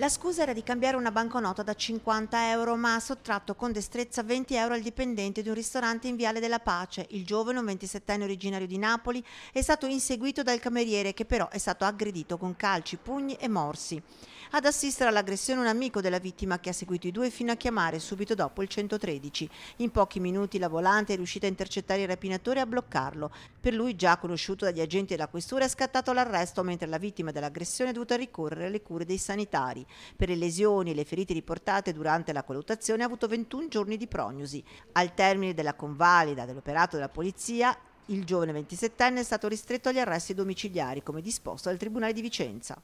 La scusa era di cambiare una banconota da 50 euro, ma ha sottratto con destrezza 20 euro al dipendente di un ristorante in Viale della Pace. Il giovane, un 27enne originario di Napoli, è stato inseguito dal cameriere che però è stato aggredito con calci, pugni e morsi. Ad assistere all'aggressione un amico della vittima che ha seguito i due fino a chiamare subito dopo il 113. In pochi minuti la volante è riuscita a intercettare il rapinatore e a bloccarlo. Per lui, già conosciuto dagli agenti della questura, è scattato l'arresto, mentre la vittima dell'aggressione è dovuta ricorrere alle cure dei sanitari. Per le lesioni e le ferite riportate durante la colluttazione ha avuto 21 giorni di prognosi. Al termine della convalida dell'operato della polizia, il giovane 27enne è stato ristretto agli arresti domiciliari, come disposto dal Tribunale di Vicenza.